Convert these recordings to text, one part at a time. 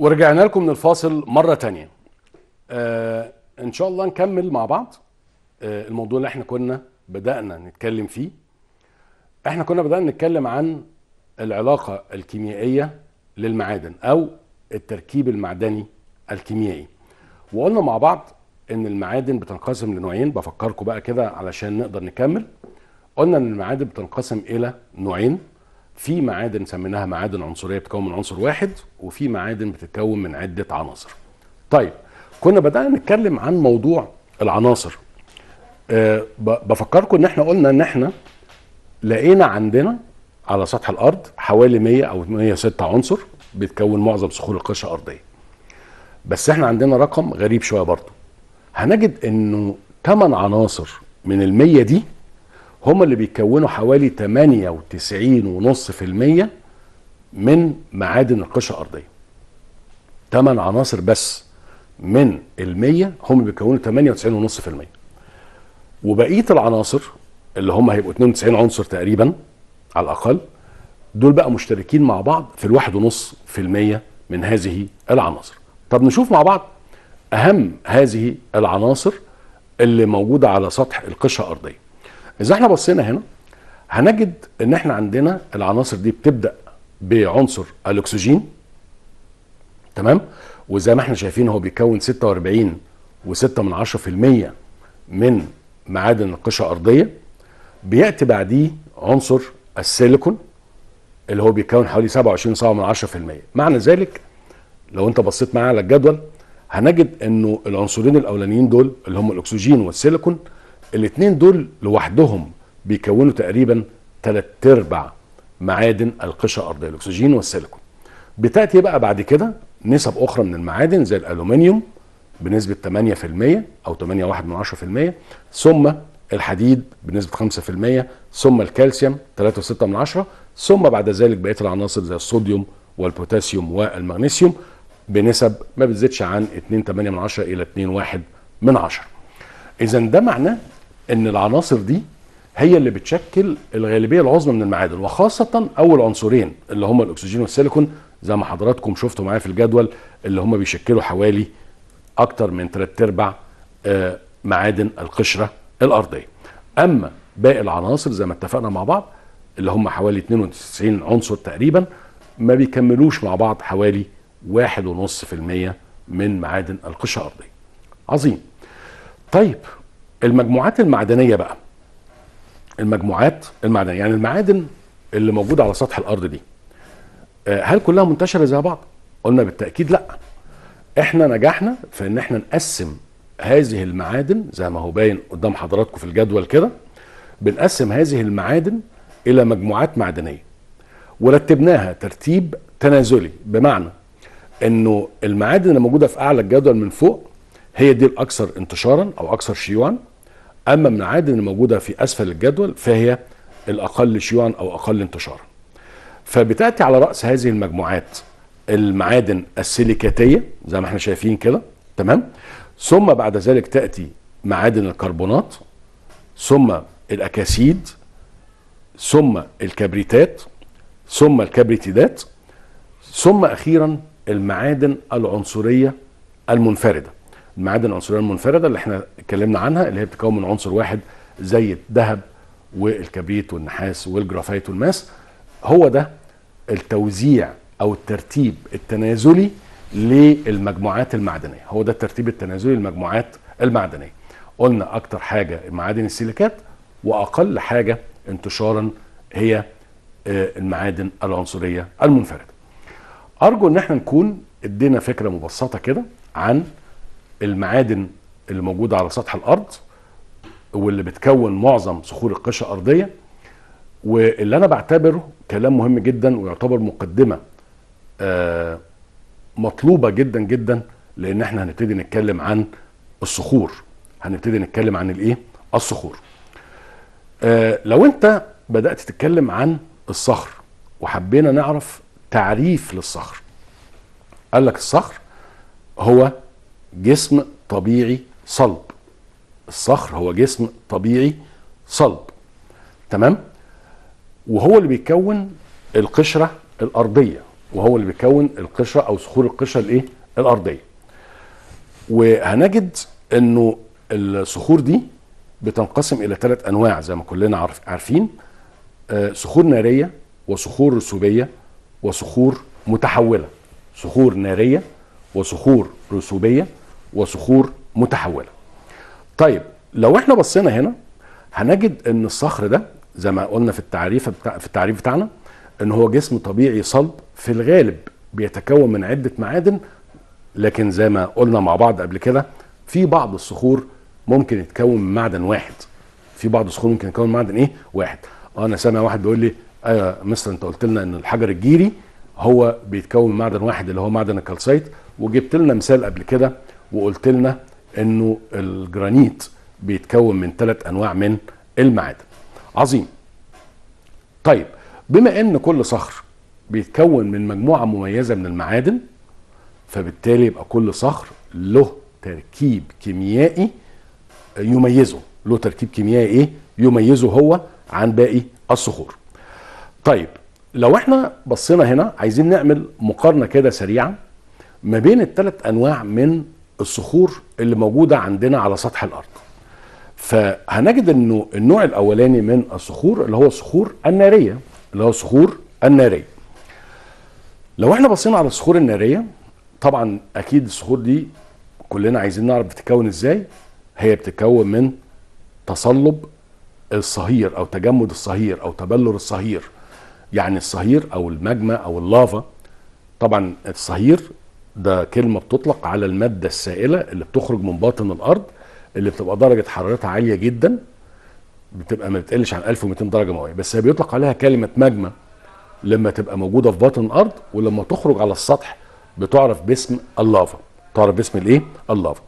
ورجعنا لكم من الفاصل مره تانية آه ان شاء الله نكمل مع بعض آه الموضوع اللي احنا كنا بدانا نتكلم فيه احنا كنا بدانا نتكلم عن العلاقه الكيميائيه للمعادن او التركيب المعدني الكيميائي وقلنا مع بعض ان المعادن بتنقسم لنوعين بفكركم بقى كده علشان نقدر نكمل قلنا ان المعادن بتنقسم الى نوعين في معادن سميناها معادن عنصريه بتتكون من عنصر واحد وفي معادن بتتكون من عده عناصر. طيب كنا بدانا نتكلم عن موضوع العناصر. أه بفكركم ان احنا قلنا ان احنا لقينا عندنا على سطح الارض حوالي 100 او 106 عنصر بتكون معظم صخور القشره الارضيه. بس احنا عندنا رقم غريب شويه برضه. هنجد انه 8 عناصر من ال 100 دي هم اللي بيكونوا حوالي 98.5% من معادن القشرة الأرضية ثمان عناصر بس من ال 100 هم اللي بيكونوا 98.5% وبقية العناصر اللي هم هيبقوا 92 عنصر تقريبا على الأقل دول بقى مشتركين مع بعض في ال 1.5% من هذه العناصر طب نشوف مع بعض أهم هذه العناصر اللي موجودة على سطح القشرة الأرضية اذا احنا بصينا هنا هنجد ان احنا عندنا العناصر دي بتبدا بعنصر الاكسجين تمام وزي ما احنا شايفين هو بيكون 46 و6 من 10% من معادن القشره الارضيه بياتي بعديه عنصر السيليكون اللي هو بيكون حوالي 27 صاع من 10% معنى ذلك لو انت بصيت معايا على الجدول هنجد انه العنصرين الاولانيين دول اللي هم الاكسجين والسيليكون الاثنين دول لوحدهم بيكونوا تقريبا ثلاث ارباع معادن القشره الارضيه الاكسجين والسيليكون بتاتي بقى بعد كده نسب اخرى من المعادن زي الالومنيوم بنسبه 8% او 8.1% ثم الحديد بنسبه 5% ثم الكالسيوم 3.6 ثم بعد ذلك بقيه العناصر زي الصوديوم والبوتاسيوم والمغنيسيوم بنسب ما بتزيدش عن 2.8 الى 2.1 اذا ده معناه ان العناصر دي هي اللي بتشكل الغالبيه العظمى من المعادن وخاصه اول عنصرين اللي هم الاكسجين والسيليكون زي ما حضراتكم شفتوا معايا في الجدول اللي هم بيشكلوا حوالي اكتر من ثلاث ارباع آه، معادن القشره الارضيه اما باقي العناصر زي ما اتفقنا مع بعض اللي هم حوالي 92 عنصر تقريبا ما بيكملوش مع بعض حوالي 1.5% من معادن القشره الارضيه عظيم طيب المجموعات المعدنيه بقى المجموعات المعدنيه يعني المعادن اللي موجوده على سطح الارض دي آه، هل كلها منتشره زي بعض قلنا بالتاكيد لا احنا نجحنا في ان احنا نقسم هذه المعادن زي ما هو باين قدام حضراتكم في الجدول كده بنقسم هذه المعادن الى مجموعات معدنيه ورتبناها ترتيب تنازلي بمعنى انه المعادن اللي موجوده في اعلى الجدول من فوق هي دي الاكثر انتشارا او اكثر شيوعا اما المعادن الموجوده في اسفل الجدول فهي الاقل شيوعا او اقل انتشارا فبتاتي على راس هذه المجموعات المعادن السيليكاتيه زي ما احنا شايفين كده تمام ثم بعد ذلك تاتي معادن الكربونات ثم الاكاسيد ثم الكبريتات ثم الكبريتيدات ثم اخيرا المعادن العنصريه المنفرده المعادن العنصريه المنفرده اللي احنا اتكلمنا عنها اللي هي بتتكون من عنصر واحد زي الذهب والكبريت والنحاس والجرافيت والماس هو ده التوزيع او الترتيب التنازلي للمجموعات المعدنيه هو ده الترتيب التنازلي للمجموعات المعدنيه قلنا اكتر حاجه معادن السيليكات واقل حاجه انتشارا هي آه، المعادن العنصريه المنفرده ارجو ان احنا نكون ادينا فكره مبسطه كده عن المعادن اللي موجوده على سطح الارض واللي بتكون معظم صخور القشره الارضيه واللي انا بعتبره كلام مهم جدا ويعتبر مقدمه آه، مطلوبه جدا جدا لان احنا هنبتدي نتكلم عن الصخور هنبتدي نتكلم عن الايه الصخور آه، لو انت بدات تتكلم عن الصخر وحبينا نعرف تعريف للصخر قال لك الصخر هو جسم طبيعي صلب الصخر هو جسم طبيعي صلب تمام وهو اللي بيكون القشره الارضيه وهو اللي بيكون القشره او صخور القشره الايه الارضيه وهنجد انه الصخور دي بتنقسم الى ثلاث انواع زي ما كلنا عارف عارفين آه، صخور ناريه وصخور رسوبيه وصخور متحوله صخور ناريه وصخور رسوبيه وصخور متحوله طيب لو احنا بصينا هنا هنجد ان الصخر ده زي ما قلنا في التعريف بتاع في التعريف بتاعنا ان هو جسم طبيعي صلب في الغالب بيتكون من عده معادن لكن زي ما قلنا مع بعض قبل كده في بعض الصخور ممكن يتكون من معدن واحد في بعض الصخور ممكن يتكون من معدن ايه واحد اه انا سامع واحد بيقول لي ايوه مستر انت قلت لنا ان الحجر الجيري هو بيتكون من معدن واحد اللي هو معدن الكالسايت وجبت لنا مثال قبل كده وقلت لنا انه الجرانيت بيتكون من ثلاث انواع من المعادن عظيم طيب بما ان كل صخر بيتكون من مجموعه مميزه من المعادن فبالتالي يبقى كل صخر له تركيب كيميائي يميزه له تركيب كيميائي ايه يميزه هو عن باقي الصخور طيب لو احنا بصينا هنا عايزين نعمل مقارنه كده سريعه ما بين الثلاث انواع من الصخور اللي موجوده عندنا على سطح الارض فهنجد انه النوع الاولاني من الصخور اللي هو الصخور الناريه اللي هو الصخور الناريه لو احنا بصينا على الصخور الناريه طبعا اكيد الصخور دي كلنا عايزين نعرف بتتكون ازاي هي بتتكون من تصلب الصهير او تجمد الصهير او تبلور الصهير يعني الصهير او الماجما او اللافا طبعا الصهير ده كلمة بتطلق على المادة السائلة اللي بتخرج من باطن الأرض اللي بتبقى درجة حرارتها عالية جدا بتبقى ما بتقلش عن 1200 درجة مئوية بس هي بيطلق عليها كلمة ماجما لما تبقى موجودة في باطن الأرض ولما تخرج على السطح بتعرف باسم اللافا تعرف باسم الايه؟ اللافا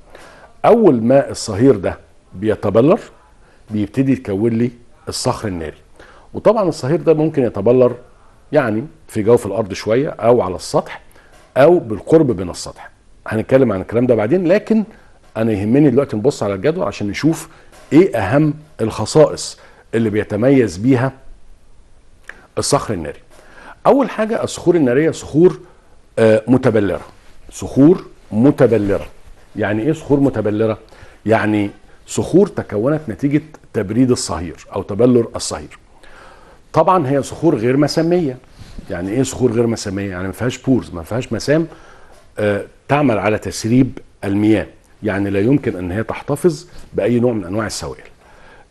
أول ما الصهير ده بيتبلر بيبتدي يتكون لي الصخر الناري وطبعا الصهير ده ممكن يتبلر يعني في جوف الأرض شوية أو على السطح او بالقرب من السطح هنتكلم عن الكلام ده بعدين لكن انا يهمني دلوقتي نبص على الجدول عشان نشوف ايه اهم الخصائص اللي بيتميز بيها الصخر الناري اول حاجه الصخور الناريه صخور آه، متبلره صخور متبلره يعني ايه صخور متبلره يعني صخور تكونت نتيجه تبريد الصهير او تبلر الصهير طبعا هي صخور غير مسميه يعني ايه صخور غير مساميه يعني ما فيهاش بورز ما فيهاش مسام آه تعمل على تسريب المياه يعني لا يمكن ان هي تحتفظ باي نوع من انواع السوائل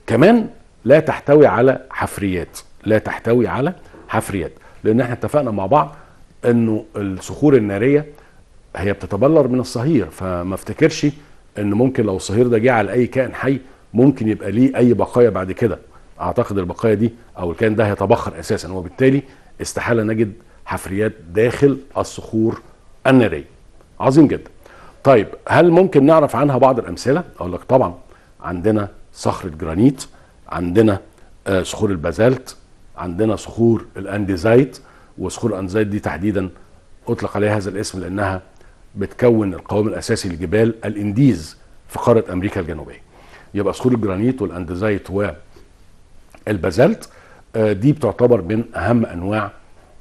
كمان لا تحتوي على حفريات لا تحتوي على حفريات لان احنا اتفقنا مع بعض انه الصخور الناريه هي بتتبلر من الصهير فما افتكرش ان ممكن لو الصهير ده جه على اي كائن حي ممكن يبقى ليه اي بقايا بعد كده اعتقد البقايا دي او الكائن ده هيتبخر اساسا وبالتالي استحالة نجد حفريات داخل الصخور النارية عظيم جدا طيب هل ممكن نعرف عنها بعض الأمثلة؟ أقول لك طبعا عندنا صخرة جرانيت عندنا آه، صخور البازالت عندنا صخور الانديزايت وصخور الانديزايت دي تحديدا اطلق عليها هذا الاسم لانها بتكون القوام الاساسي لجبال الانديز في قاره امريكا الجنوبيه يبقى صخور الجرانيت والانديزايت والبازالت آه، دي بتعتبر من اهم انواع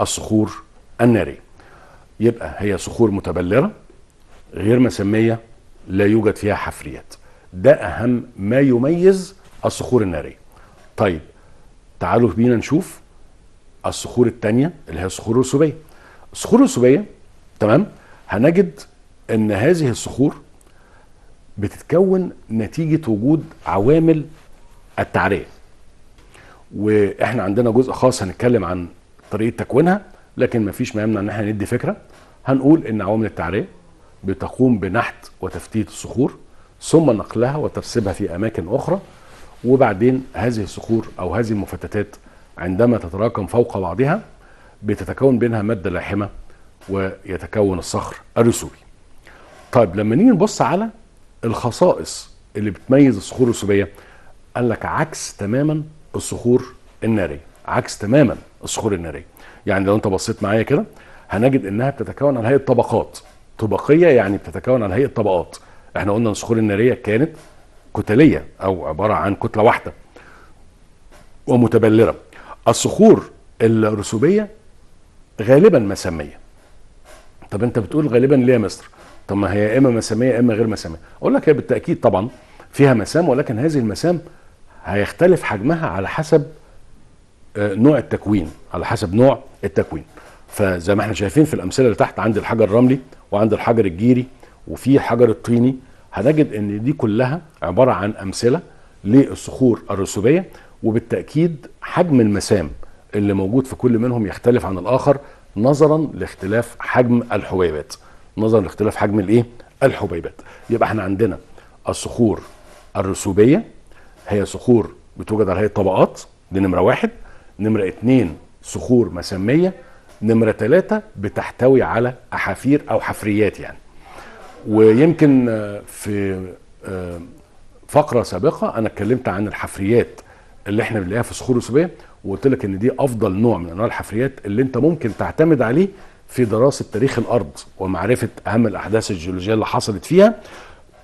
الصخور الناريه يبقى هي صخور متبلره غير مسميه لا يوجد فيها حفريات ده اهم ما يميز الصخور الناريه طيب تعالوا بينا نشوف الصخور الثانيه اللي هي الصخور الرسوبيه الصخور الرسوبيه تمام هنجد ان هذه الصخور بتتكون نتيجه وجود عوامل التعريه واحنا عندنا جزء خاص هنتكلم عن طريقه تكوينها لكن مفيش ما يمنع ان احنا ندي فكره هنقول ان عوامل التعريه بتقوم بنحت وتفتيت الصخور ثم نقلها وترسيبها في اماكن اخرى وبعدين هذه الصخور او هذه المفتتات عندما تتراكم فوق بعضها بتتكون بينها ماده لاحمه ويتكون الصخر الرسوبي. طيب لما نيجي نبص على الخصائص اللي بتميز الصخور الرسوبيه قال لك عكس تماما الصخور الناريه عكس تماما الصخور الناريه يعني لو انت بصيت معايا كده هنجد انها بتتكون على هيئه طبقات طبقيه يعني بتتكون على هيئه طبقات احنا قلنا الصخور الناريه كانت كتليه او عباره عن كتله واحده ومتبلره الصخور الرسوبيه غالبا مساميه طب انت بتقول غالبا ليه مصر طب ما هي يا اما مساميه يا اما غير مساميه اقول لك هي بالتاكيد طبعا فيها مسام ولكن هذه المسام هيختلف حجمها على حسب آه، نوع التكوين على حسب نوع التكوين فزي ما احنا شايفين في الامثله اللي تحت عند الحجر الرملي وعند الحجر الجيري وفي الحجر الطيني هنجد ان دي كلها عباره عن امثله للصخور الرسوبيه وبالتاكيد حجم المسام اللي موجود في كل منهم يختلف عن الاخر نظرا لاختلاف حجم الحبيبات نظرا لاختلاف حجم الايه الحبيبات يبقى احنا عندنا الصخور الرسوبيه هي صخور بتوجد على هيئه طبقات دي نمره واحد نمره اتنين صخور مسميه نمره ثلاثه بتحتوي على احافير او حفريات يعني ويمكن في آه، فقره سابقه انا اتكلمت عن الحفريات اللي احنا بنلاقيها في الصخور الرسوبيه وقلت لك ان دي افضل نوع من انواع الحفريات اللي انت ممكن تعتمد عليه في دراسه تاريخ الارض ومعرفه اهم الاحداث الجيولوجيه اللي حصلت فيها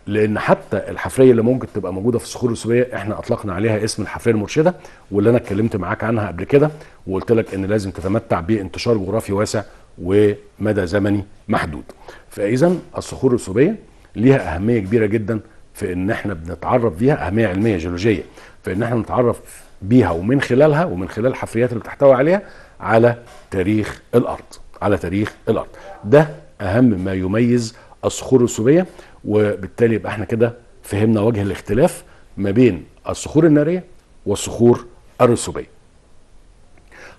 لان حتى الحفريه اللي ممكن تبقى موجوده في الصخور الرسوبيه احنا اطلقنا عليها اسم الحفريه المرشده واللي انا اتكلمت معاك عنها قبل كده وقلت لك ان لازم تتمتع بانتشار جغرافي واسع ومدى زمني محدود فاذا الصخور الرسوبيه ليها اهميه كبيره جدا في ان احنا بنتعرف بيها اهميه علميه جيولوجيه في ان احنا نتعرف بيها ومن خلالها ومن خلال الحفريات اللي بتحتوي عليها على تاريخ الارض على تاريخ الارض ده اهم ما يميز الصخور الرسوبيه وبالتالي يبقى احنا كده فهمنا وجه الاختلاف ما بين الصخور الناريه والصخور الرسوبيه.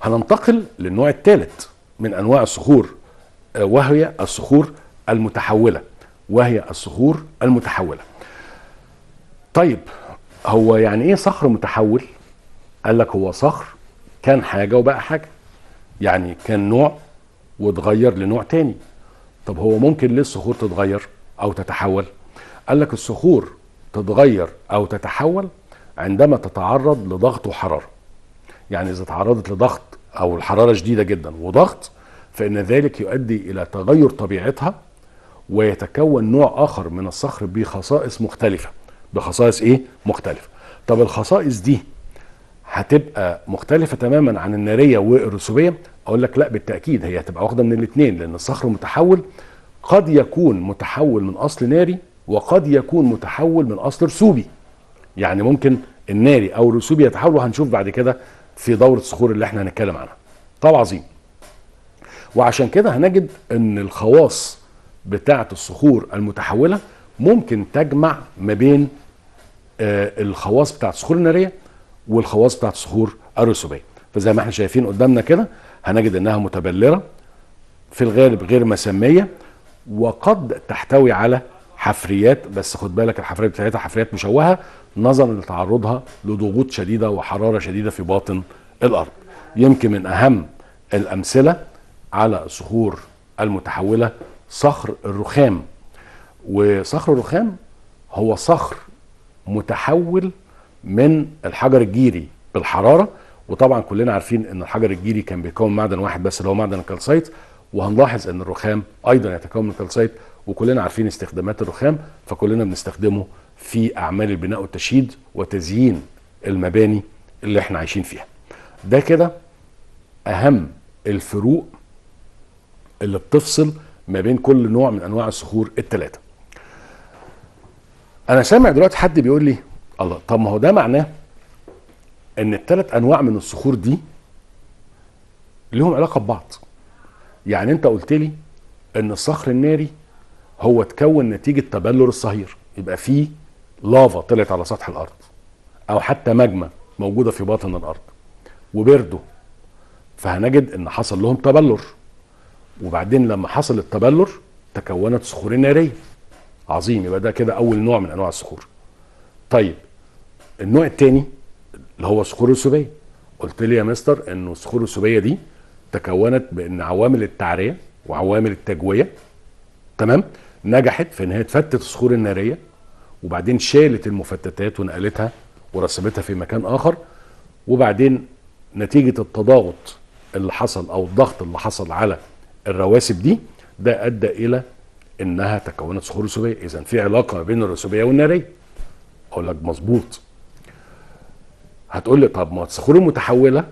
هننتقل للنوع الثالث من انواع الصخور آه، وهي الصخور المتحوله وهي الصخور المتحوله. طيب هو يعني ايه صخر متحول؟ قال لك هو صخر كان حاجه وبقى حاجه. يعني كان نوع واتغير لنوع تاني. طب هو ممكن ليه الصخور تتغير؟ أو تتحول قال لك الصخور تتغير أو تتحول عندما تتعرض لضغط وحرارة يعني إذا تعرضت لضغط أو الحرارة شديدة جدا وضغط فإن ذلك يؤدي إلى تغير طبيعتها ويتكون نوع آخر من الصخر بخصائص مختلفة بخصائص إيه؟ مختلفة طب الخصائص دي هتبقى مختلفة تماما عن النارية والرسوبية أقول لك لا بالتأكيد هي هتبقى واخدة من الاتنين لأن الصخر متحول قد يكون متحول من اصل ناري وقد يكون متحول من اصل رسوبي يعني ممكن الناري او الرسوبي يتحولوا هنشوف بعد كده في دوره الصخور اللي احنا هنتكلم عنها طب عظيم وعشان كده هنجد ان الخواص بتاعه الصخور المتحوله ممكن تجمع ما بين آه، الخواص بتاعه الصخور الناريه والخواص بتاعه الصخور الرسوبيه فزي ما احنا شايفين قدامنا كده هنجد انها متبلره في الغالب غير مسميه وقد تحتوي على حفريات بس خد بالك الحفريات بتاعتها حفريات مشوهه نظرا لتعرضها لضغوط شديده وحراره شديده في باطن الارض. يمكن من اهم الامثله على الصخور المتحوله صخر الرخام. وصخر الرخام هو صخر متحول من الحجر الجيري بالحراره وطبعا كلنا عارفين ان الحجر الجيري كان بيكون معدن واحد بس اللي هو معدن الكالسايت وهنلاحظ ان الرخام ايضا يتكون من الكالسايت وكلنا عارفين استخدامات الرخام فكلنا بنستخدمه في اعمال البناء والتشييد وتزيين المباني اللي احنا عايشين فيها ده كده اهم الفروق اللي بتفصل ما بين كل نوع من انواع الصخور الثلاثه انا سامع دلوقتي حد بيقول لي الله طب ما هو ده معناه ان الثلاث انواع من الصخور دي لهم علاقه ببعض يعني انت قلت لي ان الصخر الناري هو اتكون نتيجه تبلور الصهير يبقى فيه لافا طلعت على سطح الارض او حتى ماجما موجوده في باطن الارض وبردوا فهنجد ان حصل لهم تبلور وبعدين لما حصل التبلور تكونت صخور ناريه عظيم يبقى ده كده اول نوع من انواع الصخور طيب النوع الثاني اللي هو صخور السوبية قلت لي يا مستر انه الصخور الرسوبيه دي تكونت بان عوامل التعريه وعوامل التجويه تمام نجحت في ان هي تفتت الصخور الناريه وبعدين شالت المفتتات ونقلتها ورسمتها في مكان اخر وبعدين نتيجه التضاغط اللي حصل او الضغط اللي حصل على الرواسب دي ده ادى الى انها تكونت صخور رسوبيه اذا في علاقه ما بين الرسوبيه والناريه اقول لك مظبوط هتقول لي طب ما الصخور المتحوله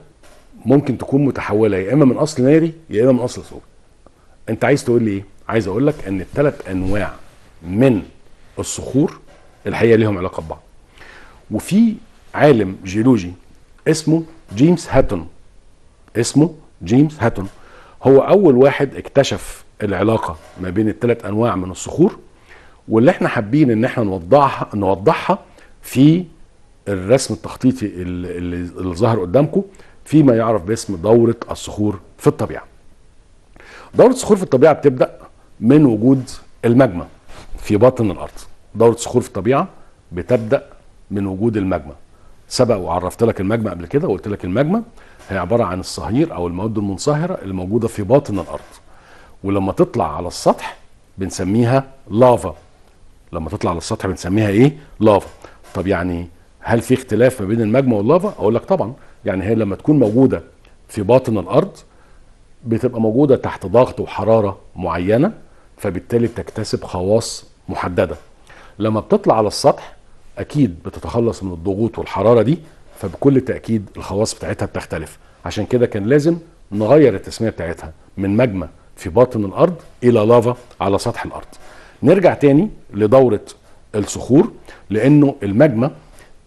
ممكن تكون متحوله يا اما من اصل ناري يا اما من اصل صلب انت عايز تقول لي ايه عايز اقول لك ان الثلاث انواع من الصخور الحقيقه ليهم علاقه ببعض وفي عالم جيولوجي اسمه جيمس هاتون اسمه جيمس هاتون هو اول واحد اكتشف العلاقه ما بين الثلاث انواع من الصخور واللي احنا حابين ان احنا نوضحها نوضحها في الرسم التخطيطي اللي ظهر قدامكم فيما يعرف باسم دورة الصخور في الطبيعة دورة الصخور في الطبيعة بتبدأ من وجود المجمة في باطن الأرض دورة الصخور في الطبيعة بتبدأ من وجود المجمة سبق وعرفت لك المجمة قبل كده وقلت لك المجمة هي عبارة عن الصهير أو المواد المنصهرة الموجودة في باطن الأرض ولما تطلع على السطح بنسميها لافا لما تطلع على السطح بنسميها ايه لافا طب يعني هل في اختلاف ما بين المجمى واللافا اقول لك طبعا يعني هي لما تكون موجوده في باطن الارض بتبقى موجوده تحت ضغط وحراره معينه فبالتالي بتكتسب خواص محدده لما بتطلع على السطح اكيد بتتخلص من الضغوط والحراره دي فبكل تاكيد الخواص بتاعتها بتختلف عشان كده كان لازم نغير التسميه بتاعتها من مجمى في باطن الارض الى لافا على سطح الارض نرجع تاني لدوره الصخور لانه المجمى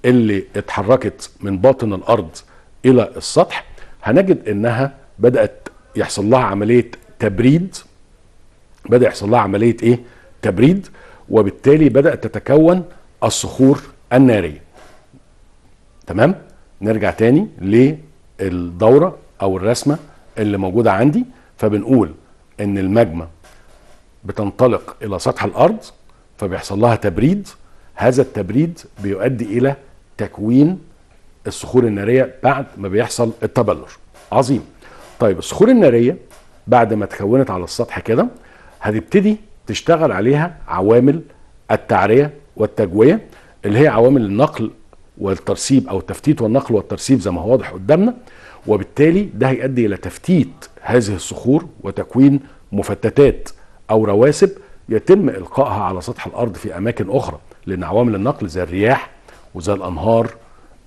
اللي اتحركت من باطن الارض الى السطح هنجد انها بدات يحصل لها عمليه تبريد بدا يحصل لها عمليه ايه تبريد وبالتالي بدات تتكون الصخور الناريه تمام نرجع تاني للدوره او الرسمه اللي موجوده عندي فبنقول ان الماجما بتنطلق الى سطح الارض فبيحصل لها تبريد هذا التبريد بيؤدي الى تكوين الصخور الناريه بعد ما بيحصل التبلور عظيم طيب الصخور الناريه بعد ما تكونت على السطح كده هتبتدي تشتغل عليها عوامل التعريه والتجويه اللي هي عوامل النقل والترسيب او التفتيت والنقل والترسيب زي ما هو واضح قدامنا وبالتالي ده هيؤدي الى تفتيت هذه الصخور وتكوين مفتتات او رواسب يتم القائها على سطح الارض في اماكن اخرى لان عوامل النقل زي الرياح وزي الانهار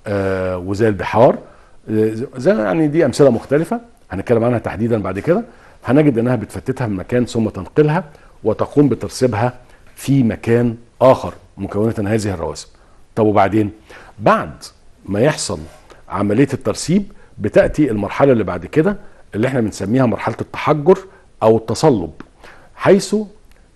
آه، وزي البحار آه، زي يعني دي امثله مختلفه هنتكلم عنها تحديدا بعد كده هنجد انها بتفتتها من مكان ثم تنقلها وتقوم بترسيبها في مكان اخر مكونه هذه الرواسب طب وبعدين بعد ما يحصل عمليه الترسيب بتاتي المرحله اللي بعد كده اللي احنا بنسميها مرحله التحجر او التصلب حيث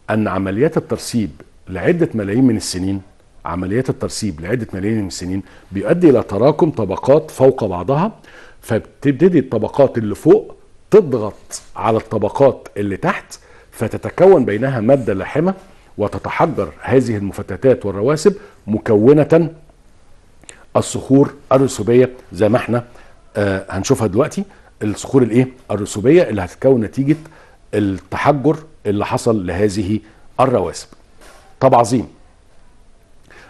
ان عمليات الترسيب لعده ملايين من السنين عمليات الترسيب لعده ملايين من السنين بيؤدي الى تراكم طبقات فوق بعضها فبتبتدي الطبقات اللي فوق تضغط على الطبقات اللي تحت فتتكون بينها ماده لاحمه وتتحجر هذه المفتتات والرواسب مكونه الصخور الرسوبيه زي ما احنا آه هنشوفها دلوقتي الصخور الايه الرسوبيه اللي هتتكون نتيجه التحجر اللي حصل لهذه الرواسب طب عظيم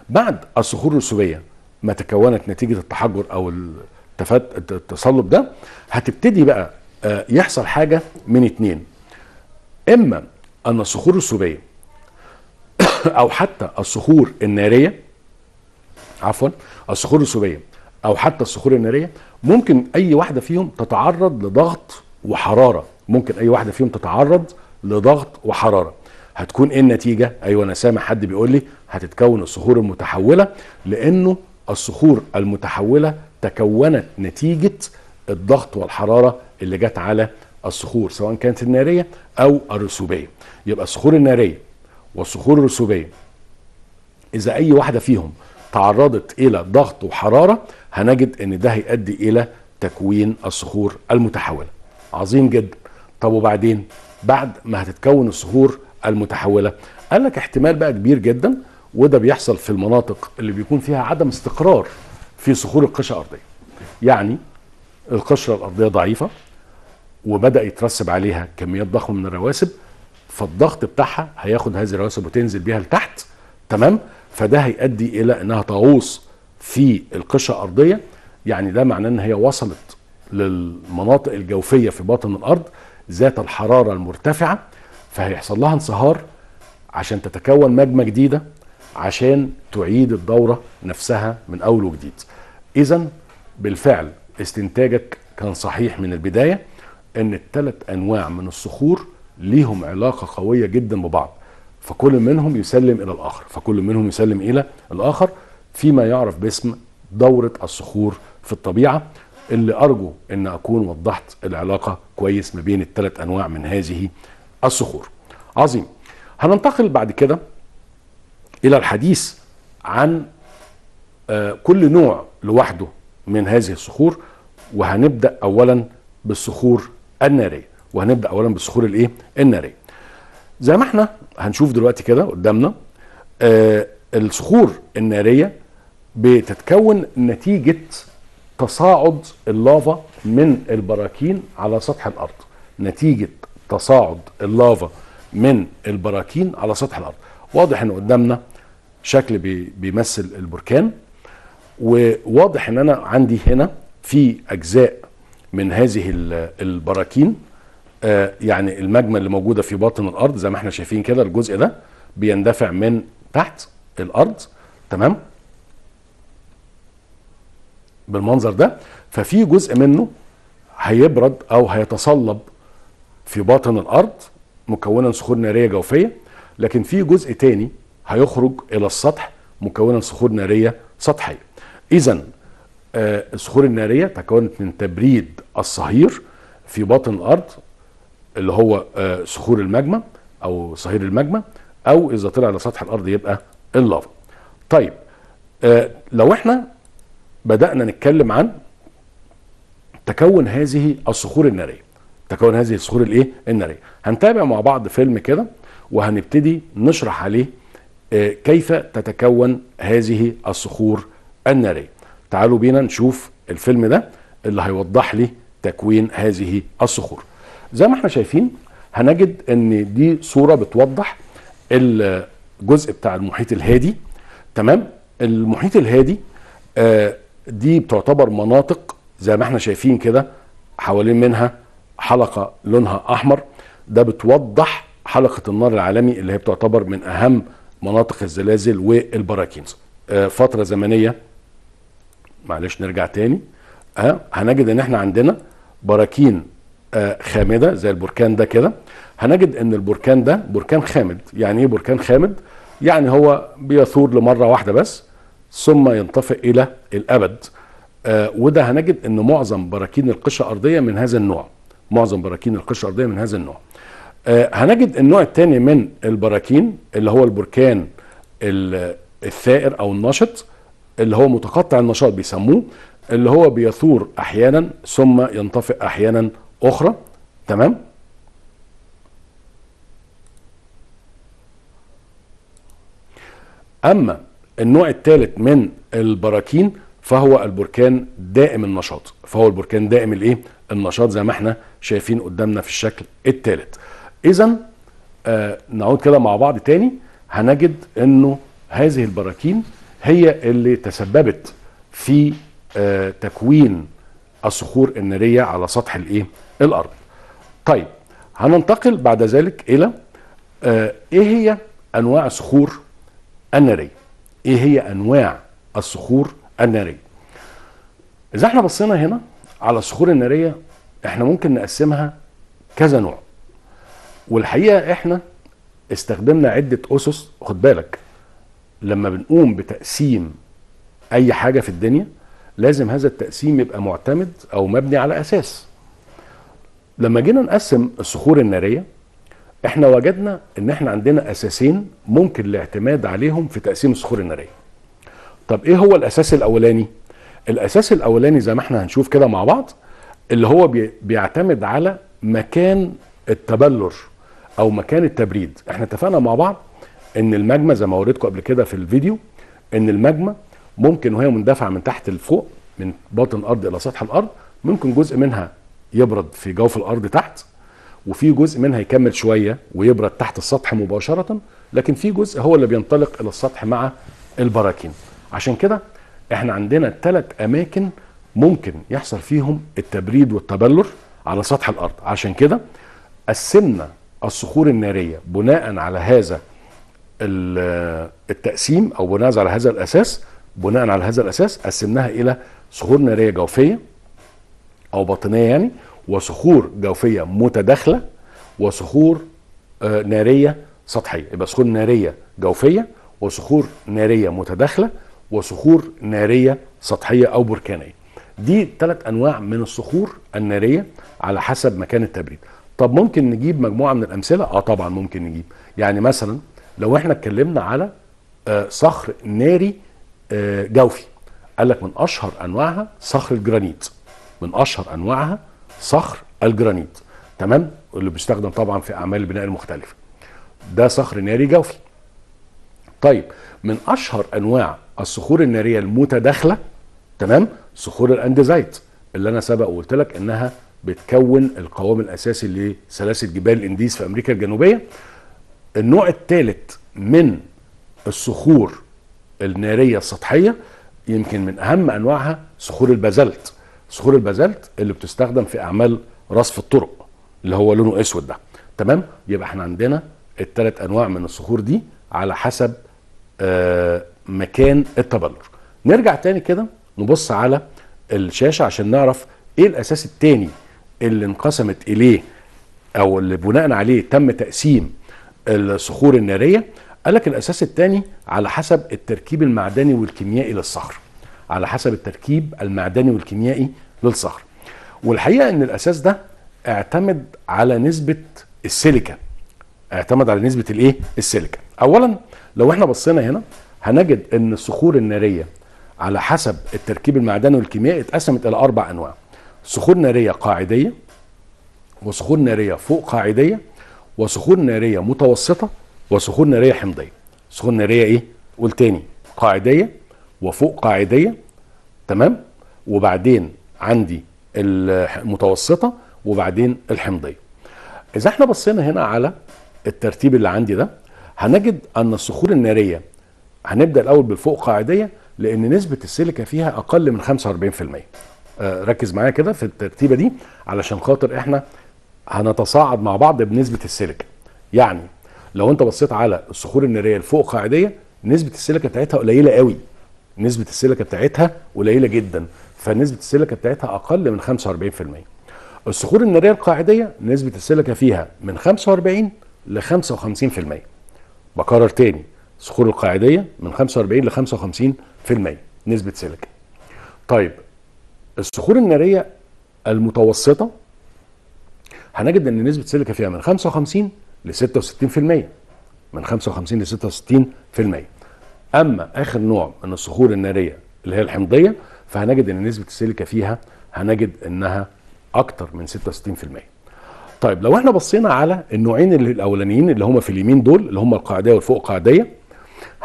بعد الصخور الرسوبيه ما تكونت نتيجه التحجر او التفت التصلب ده هتبتدي بقى آه، يحصل حاجه من اتنين اما ان الصخور الرسوبيه او حتى الصخور الناريه عفوا الصخور الرسوبيه او حتى الصخور الناريه ممكن اي واحده فيهم تتعرض لضغط وحراره ممكن اي واحده فيهم تتعرض لضغط وحراره هتكون ايه النتيجه ايوه انا سامع حد بيقول لي هتتكون الصخور المتحوله لانه الصخور المتحوله تكونت نتيجه الضغط والحراره اللي جت على الصخور سواء كانت الناريه او الرسوبيه يبقى الصخور الناريه والصخور الرسوبيه اذا اي واحده فيهم تعرضت الى ضغط وحراره هنجد ان ده هيؤدي الى تكوين الصخور المتحوله عظيم جدا طب وبعدين بعد ما هتتكون الصخور المتحوله قال لك احتمال بقى كبير جدا وده بيحصل في المناطق اللي بيكون فيها عدم استقرار في صخور القشره الارضيه يعني القشره الارضيه ضعيفه وبدا يترسب عليها كميات ضخمه من الرواسب فالضغط بتاعها هياخد هذه الرواسب وتنزل بيها لتحت تمام فده هيؤدي الى انها تغوص في القشره الارضيه يعني ده معناه ان هي وصلت للمناطق الجوفيه في باطن الارض ذات الحراره المرتفعه فهيحصل لها انصهار عشان تتكون مجمة جديدة عشان تعيد الدورة نفسها من أول وجديد إذا بالفعل استنتاجك كان صحيح من البداية ان الثلاث انواع من الصخور ليهم علاقة قوية جدا ببعض فكل منهم يسلم الى الاخر فكل منهم يسلم الى الاخر فيما يعرف باسم دورة الصخور في الطبيعة اللي ارجو ان اكون وضحت العلاقة كويس ما بين الثلاث انواع من هذه الصخور عظيم هننتقل بعد كده الى الحديث عن آه، كل نوع لوحده من هذه الصخور وهنبدا اولا بالصخور الناريه وهنبدا اولا بالصخور الايه الناريه زي ما احنا هنشوف دلوقتي كده قدامنا آه الصخور الناريه بتتكون نتيجه تصاعد اللافا من البراكين على سطح الارض نتيجه تصاعد اللافا من البراكين على سطح الارض واضح ان قدامنا شكل بيمثل البركان وواضح ان انا عندي هنا في اجزاء من هذه البراكين آه، يعني الماجما اللي موجوده في باطن الارض زي ما احنا شايفين كده الجزء ده بيندفع من تحت الارض تمام بالمنظر ده ففي جزء منه هيبرد او هيتصلب في باطن الارض مكونا صخور ناريه جوفيه لكن في جزء تاني هيخرج الى السطح مكونا صخور ناريه سطحيه اذا آه، الصخور الناريه تكونت من تبريد الصهير في باطن الارض اللي هو آه، صخور الماجما او صهير الماجما او اذا طلع على سطح الارض يبقى اللافا طيب آه، لو احنا بدانا نتكلم عن تكون هذه الصخور الناريه تكون هذه الصخور الايه الناريه هنتابع مع بعض فيلم كده وهنبتدي نشرح عليه آه، كيف تتكون هذه الصخور الناريه تعالوا بينا نشوف الفيلم ده اللي هيوضح لي تكوين هذه الصخور زي ما احنا شايفين هنجد ان دي صوره بتوضح الجزء بتاع المحيط الهادي تمام المحيط الهادي آه، دي بتعتبر مناطق زي ما احنا شايفين كده حوالين منها حلقه لونها احمر ده بتوضح حلقه النار العالمي اللي هي بتعتبر من اهم مناطق الزلازل والبراكين آه، فتره زمنيه معلش نرجع تاني آه، هنجد ان احنا عندنا براكين آه، خامده زي البركان ده كده هنجد ان البركان ده بركان خامد يعني ايه بركان خامد يعني هو بيثور لمره واحده بس ثم ينطفئ الى الابد وده هنجد ان معظم براكين القشره الارضيه من هذا النوع معظم براكين القشره الارضيه من هذا النوع آه، هنجد النوع الثاني من البراكين اللي هو البركان الثائر او النشط اللي هو متقطع النشاط بيسموه اللي هو بيثور احيانا ثم ينطفئ احيانا اخرى تمام اما النوع الثالث من البراكين فهو البركان دائم النشاط فهو البركان دائم الايه النشاط زي ما احنا شايفين قدامنا في الشكل الثالث اذا آه نعود كده مع بعض تاني هنجد انه هذه البراكين هي اللي تسببت في آه تكوين الصخور الناريه على سطح الايه الارض طيب هننتقل بعد ذلك الى آه ايه هي انواع الصخور الناريه ايه هي انواع الصخور الناريه اذا احنا بصينا هنا على الصخور الناريه احنا ممكن نقسمها كذا نوع والحقيقه احنا استخدمنا عده اسس خد بالك لما بنقوم بتقسيم اي حاجه في الدنيا لازم هذا التقسيم يبقى معتمد او مبني على اساس لما جينا نقسم الصخور الناريه احنا وجدنا ان احنا عندنا اساسين ممكن الاعتماد عليهم في تقسيم الصخور الناريه طب ايه هو الاساس الاولاني الاساس الاولاني زي ما احنا هنشوف كده مع بعض اللي هو بيعتمد على مكان التبلر او مكان التبريد احنا اتفقنا مع بعض ان الماجما زي ما وريتكم قبل كده في الفيديو ان الماجما ممكن وهي مندفعه من تحت لفوق من باطن الارض الى سطح الارض ممكن جزء منها يبرد في جوف الارض تحت وفي جزء منها يكمل شويه ويبرد تحت السطح مباشره لكن في جزء هو اللي بينطلق الى السطح مع البراكين عشان كده احنا عندنا ثلاث اماكن ممكن يحصل فيهم التبريد والتبلر على سطح الارض عشان كده قسمنا الصخور الناريه بناء على هذا التقسيم او بناء على هذا الاساس بناء على هذا الاساس قسمناها الى صخور ناريه جوفيه او باطنيه يعني وصخور جوفيه متداخله وصخور آه، ناريه سطحيه يبقى صخور ناريه جوفيه وصخور ناريه متداخله وصخور ناريه سطحيه او بركانيه دي ثلاث انواع من الصخور الناريه على حسب مكان التبريد طب ممكن نجيب مجموعه من الامثله اه طبعا ممكن نجيب يعني مثلا لو احنا اتكلمنا على آه، صخر ناري آه، جوفي قال لك من اشهر انواعها صخر الجرانيت من اشهر انواعها صخر الجرانيت تمام اللي بيستخدم طبعا في اعمال البناء المختلفه ده صخر ناري جوفي طيب من اشهر انواع الصخور الناريه المتداخله تمام صخور الانديزايت اللي انا سبق وقلت لك انها بتكون القوام الاساسي لسلاسل جبال الانديز في امريكا الجنوبيه النوع الثالث من الصخور الناريه السطحيه يمكن من اهم انواعها صخور البازلت صخور البازلت اللي بتستخدم في اعمال رصف الطرق اللي هو لونه اسود ده تمام يبقى احنا عندنا الثلاث انواع من الصخور دي على حسب آه، مكان التبلور نرجع تاني كده نبص على الشاشه عشان نعرف ايه الاساس الثاني اللي انقسمت اليه او اللي بناء عليه تم تقسيم الصخور الناريه قال لك الاساس الثاني على حسب التركيب المعدني والكيميائي للصخر على حسب التركيب المعدني والكيميائي للصخر والحقيقه ان الاساس ده اعتمد على نسبه السيليكا اعتمد على نسبه الايه السيليكا اولا لو احنا بصينا هنا هنجد ان الصخور الناريه على حسب التركيب المعدني والكيميائي اتقسمت الى اربع انواع صخور ناريه قاعديه وصخور ناريه فوق قاعديه وصخور ناريه متوسطه وصخور ناريه حمضيه صخور ناريه ايه قول تاني قاعديه وفوق قاعديه تمام وبعدين عندي المتوسطه وبعدين الحمضيه اذا احنا بصينا هنا على الترتيب اللي عندي ده هنجد ان الصخور الناريه هنبدا الاول بالفوق قاعديه لان نسبه السيليكا فيها اقل من 45% آه، ركز معايا كده في الترتيبه دي علشان خاطر احنا هنتصاعد مع بعض بنسبه السيليكا يعني لو انت بصيت على الصخور الناريه الفوق قاعديه نسبه السيليكا بتاعتها قليله قوي نسبه السيليكا بتاعتها قليله جدا فنسبه السيليكا بتاعتها اقل من 45% الصخور الناريه القاعديه نسبه السيليكا فيها من 45 ل 55% بكرر تاني الصخور القاعديه من 45 ل 55 نسبه سيليكا طيب الصخور الناريه المتوسطه هنجد ان نسبه سيليكا فيها من 55 ل 66% من 55 ل 66% اما اخر نوع من الصخور الناريه اللي هي الحمضيه فهنجد ان نسبه السيليكا فيها هنجد انها اكتر من 66% طيب لو احنا بصينا على النوعين الاولانيين اللي هم في اليمين دول اللي هم القاعديه والفوق قاعديه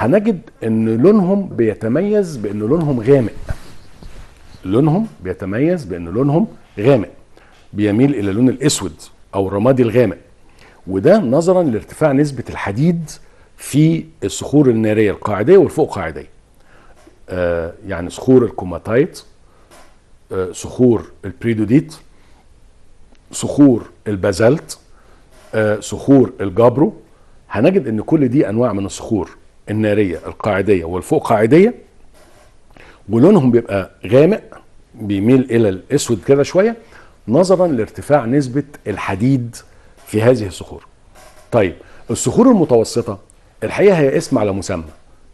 هنجد ان لونهم بيتميز بان لونهم غامق لونهم بيتميز بان لونهم غامق بيميل الى لون الاسود او الرمادي الغامق وده نظرا لارتفاع نسبه الحديد في الصخور الناريه القاعديه والفوق قاعديه آه يعني صخور الكوماتايت آه صخور البريدوديت صخور البازالت آه صخور الجابرو هنجد ان كل دي انواع من الصخور الناريه القاعديه والفوق قاعديه ولونهم بيبقى غامق بيميل الى الاسود كده شويه نظرا لارتفاع نسبه الحديد في هذه الصخور. طيب الصخور المتوسطه الحقيقه هي اسم على مسمى.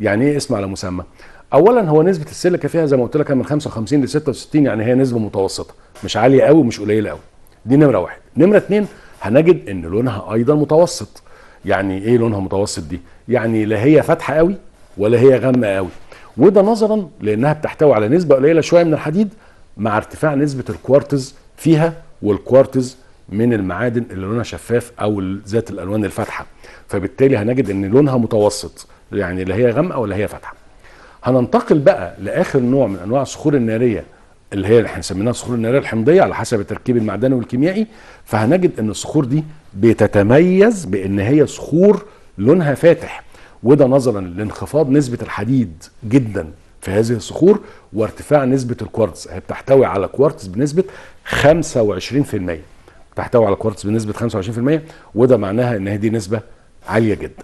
يعني ايه اسم على مسمى؟ اولا هو نسبه السيليكا فيها زي ما قلت لك من 55 ل 66 يعني هي نسبه متوسطه مش عاليه قوي ومش قليله قوي. دي نمره واحد. نمره اثنين هنجد ان لونها ايضا متوسط. يعني ايه لونها متوسط دي يعني لا هي فاتحه قوي ولا هي غامقه قوي وده نظرا لانها بتحتوي على نسبه قليله شويه من الحديد مع ارتفاع نسبه الكوارتز فيها والكوارتز من المعادن اللي لونها شفاف او ذات الالوان الفاتحه فبالتالي هنجد ان لونها متوسط يعني لا هي غامقه ولا هي فاتحه هننتقل بقى لاخر نوع من انواع الصخور الناريه اللي هي اللي احنا سميناها الصخور الناريه الحمضيه على حسب التركيب المعدني والكيميائي فهنجد ان الصخور دي بتتميز بان هي صخور لونها فاتح وده نظرا لانخفاض نسبه الحديد جدا في هذه الصخور وارتفاع نسبه الكوارتز هي بتحتوي على كوارتز بنسبه 25% تحتوي على كوارتز بنسبه 25% وده معناها ان هي دي نسبه عاليه جدا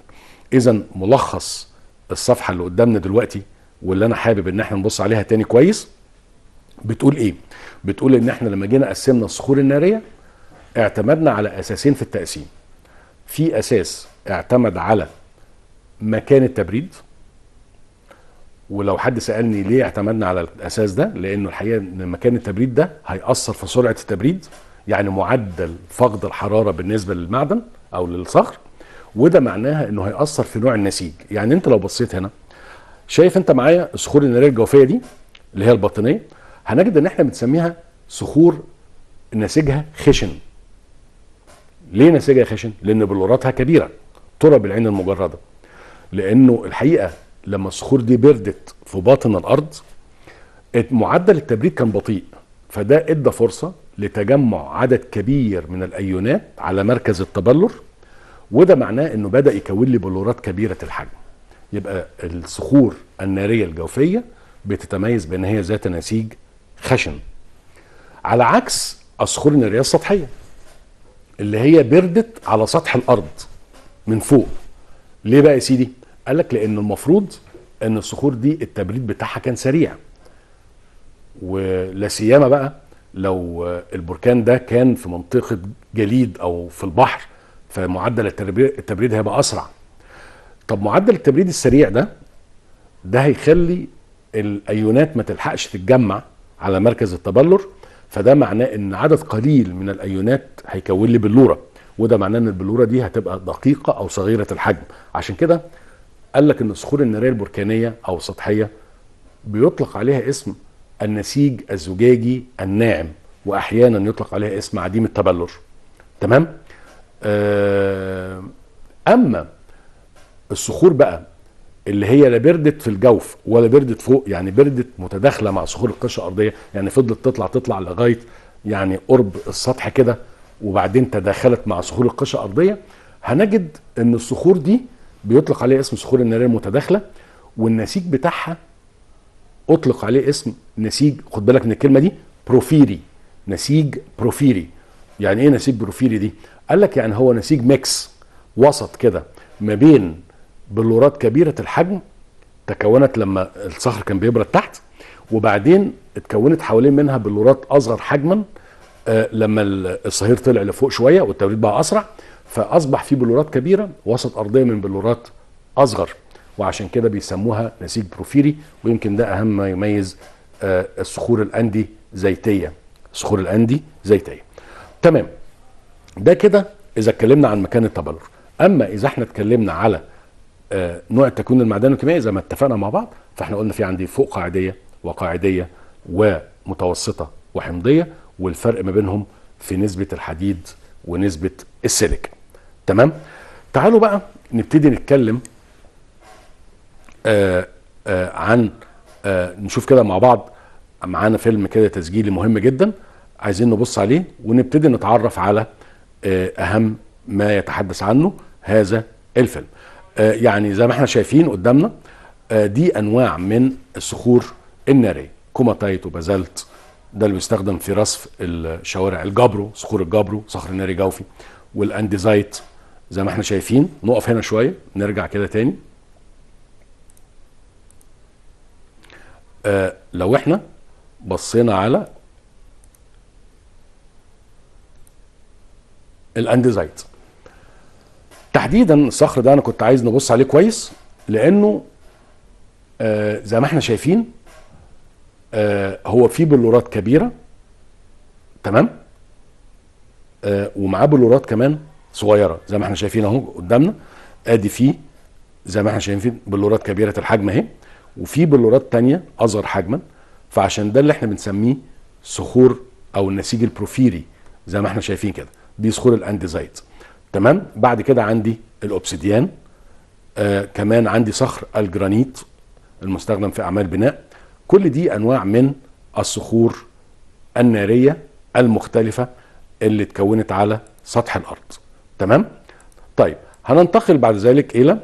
اذا ملخص الصفحه اللي قدامنا دلوقتي واللي انا حابب ان احنا نبص عليها تاني كويس بتقول ايه بتقول ان احنا لما جينا قسمنا الصخور الناريه اعتمدنا على اساسين في التقسيم في اساس اعتمد على مكان التبريد ولو حد سالني ليه اعتمدنا على الاساس ده لانه الحقيقه ان مكان التبريد ده هياثر في سرعه التبريد يعني معدل فقد الحراره بالنسبه للمعدن او للصخر وده معناها انه هياثر في نوع النسيج يعني انت لو بصيت هنا شايف انت معايا صخور الناريه الجوفيه دي اللي هي الباطنيه هنجد ان احنا بنسميها صخور نسيجها خشن ليه نسيجها خشن؟ لأن بلوراتها كبيرة ترى بالعين المجردة لأنه الحقيقة لما الصخور دي بردت في باطن الأرض معدل التبريد كان بطيء فده ادى فرصة لتجمع عدد كبير من الأيونات على مركز التبلور وده معناه انه بدأ يكون لي بلورات كبيرة الحجم يبقى الصخور النارية الجوفية بتتميز بان هي ذات نسيج خشن على عكس الصخور النارية السطحية اللي هي بردت على سطح الارض من فوق ليه بقى يا سيدي قال لك لان المفروض ان الصخور دي التبريد بتاعها كان سريع ولا سيما بقى لو البركان ده كان في منطقه جليد او في البحر فمعدل التبريد هيبقى اسرع طب معدل التبريد السريع ده ده هيخلي الايونات ما تلحقش تتجمع على مركز التبلر فده معناه ان عدد قليل من الايونات هيكون لي بلوره وده معناه ان البلوره دي هتبقى دقيقه او صغيره الحجم عشان كده قال لك ان الصخور الناريه البركانيه او السطحيه بيطلق عليها اسم النسيج الزجاجي الناعم واحيانا يطلق عليها اسم عديم التبلور تمام آه، اما الصخور بقى اللي هي لا بردت في الجوف ولا بردت فوق يعني بردت متداخله مع صخور القشره الارضيه يعني فضلت تطلع تطلع لغايه يعني قرب السطح كده وبعدين تداخلت مع صخور القشره الارضيه هنجد ان الصخور دي بيطلق عليها اسم صخور الناريه المتداخله والنسيج بتاعها اطلق عليه اسم نسيج خد بالك من الكلمه دي بروفيري نسيج بروفيري يعني ايه نسيج بروفيري دي قال لك يعني هو نسيج ميكس وسط كده ما بين بلورات كبيره الحجم تكونت لما الصخر كان بيبرد تحت وبعدين اتكونت حوالين منها بلورات اصغر حجما آه، لما الصهير طلع لفوق شويه والتوريد بقى اسرع فاصبح في بلورات كبيره وسط ارضيه من بلورات اصغر وعشان كده بيسموها نسيج بروفيري ويمكن ده اهم ما يميز آه، الصخور الاندي زيتيه صخور الاندي زيتيه تمام ده كده اذا اتكلمنا عن مكان التبلور اما اذا احنا اتكلمنا على آه، نوع التكوين المعدني الكيميائي زي ما اتفقنا مع بعض فاحنا قلنا في عندي فوق قاعديه وقاعديه ومتوسطه وحمضيه والفرق ما بينهم في نسبه الحديد ونسبه السيليكا تمام تعالوا بقى نبتدي نتكلم آآ آه، آآ آه، عن آآ نشوف كده مع بعض معانا فيلم كده تسجيلي مهم جدا عايزين نبص عليه ونبتدي نتعرف على اهم ما يتحدث عنه هذا الفيلم آه، يعني زي ما احنا شايفين قدامنا آه، دي انواع من الصخور الناريه كوماتايت وبازلت ده اللي بيستخدم في رصف الشوارع الجبرو صخور الجبرو صخر ناري جوفي والانديزايت زي ما احنا شايفين نقف هنا شويه نرجع كده تاني آه، لو احنا بصينا على الانديزايت تحديدا الصخر ده انا كنت عايز نبص عليه كويس لانه آه زي ما احنا شايفين آه هو فيه بلورات كبيره تمام آه ومعاه بلورات كمان صغيره زي ما احنا شايفين اهو قدامنا ادي فيه زي ما احنا شايفين بلورات كبيره الحجم اهي وفي بلورات تانية اصغر حجما فعشان ده اللي احنا بنسميه صخور او النسيج البروفيري زي ما احنا شايفين كده دي صخور الانديزايت تمام بعد كده عندي الاوبسيديان آه كمان عندي صخر الجرانيت المستخدم في اعمال بناء كل دي انواع من الصخور الناريه المختلفه اللي اتكونت على سطح الارض تمام طيب هننتقل بعد ذلك الى